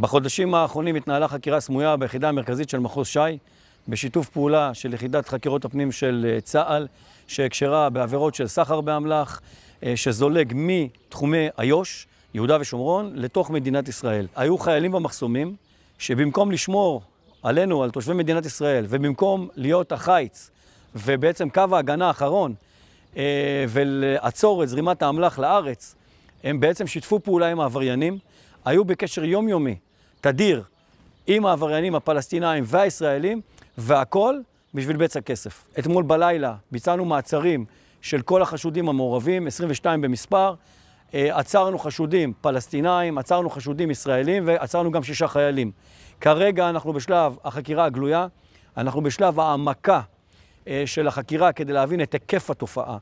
בחודשים האחרונים התנהלה חקירה סמויה ביחידה המרכזית של מחוז ש"י, בשיתוף פעולה של יחידת חקירות הפנים של אה, צה"ל, שהקשרה בעבירות של סחר באמל"ח, אה, שזולג מתחומי איו"ש, יהודה ושומרון, לתוך מדינת ישראל. היו חיילים במחסומים, שבמקום לשמור עלינו, על תושבי מדינת ישראל, ובמקום להיות החיץ, ובעצם קו ההגנה האחרון, אה, ולעצור את זרימת האמל"ח לארץ, הם בעצם שיתפו פעולה עם העבריינים. היו בקשר יומיומי, תדיר, עם העבריינים הפלסטינאים והישראלים, והכל בשביל בצע כסף. אתמול בלילה ביצענו מעצרים של כל החשודים המעורבים, 22 במספר. אה, עצרנו חשודים פלסטינאים, עצרנו חשודים ישראלים ועצרנו גם שישה חיילים. כרגע אנחנו בשלב החקירה הגלויה, אנחנו בשלב העמקה אה, של החקירה כדי להבין את היקף התופעה.